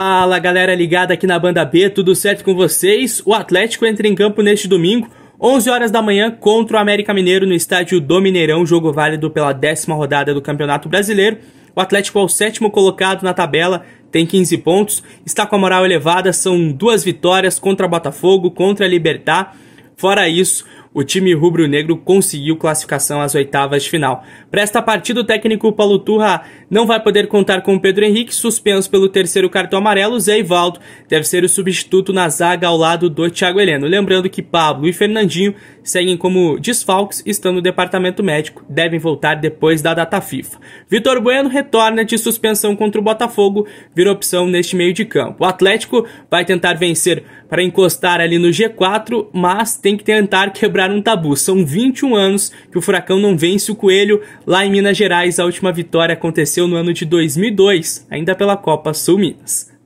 Fala galera ligada aqui na Banda B, tudo certo com vocês? O Atlético entra em campo neste domingo, 11 horas da manhã, contra o América Mineiro no estádio do Mineirão, jogo válido pela décima rodada do Campeonato Brasileiro. O Atlético é o sétimo colocado na tabela, tem 15 pontos, está com a moral elevada, são duas vitórias contra Botafogo, contra a Libertar. Fora isso, o time rubro-negro conseguiu classificação às oitavas de final. Para esta partida, o técnico Paulo Turra não vai poder contar com o Pedro Henrique, suspenso pelo terceiro cartão amarelo. Zé Ivaldo deve ser o substituto na zaga ao lado do Thiago Heleno. Lembrando que Pablo e Fernandinho seguem como desfalques, estando no departamento médico, devem voltar depois da data FIFA. Vitor Bueno retorna de suspensão contra o Botafogo, vira opção neste meio de campo. O Atlético vai tentar vencer para encostar ali no G4, mas tem que tentar quebrar quebrar um tabu. São 21 anos que o Furacão não vence o Coelho lá em Minas Gerais. A última vitória aconteceu no ano de 2002, ainda pela Copa Sul Minas.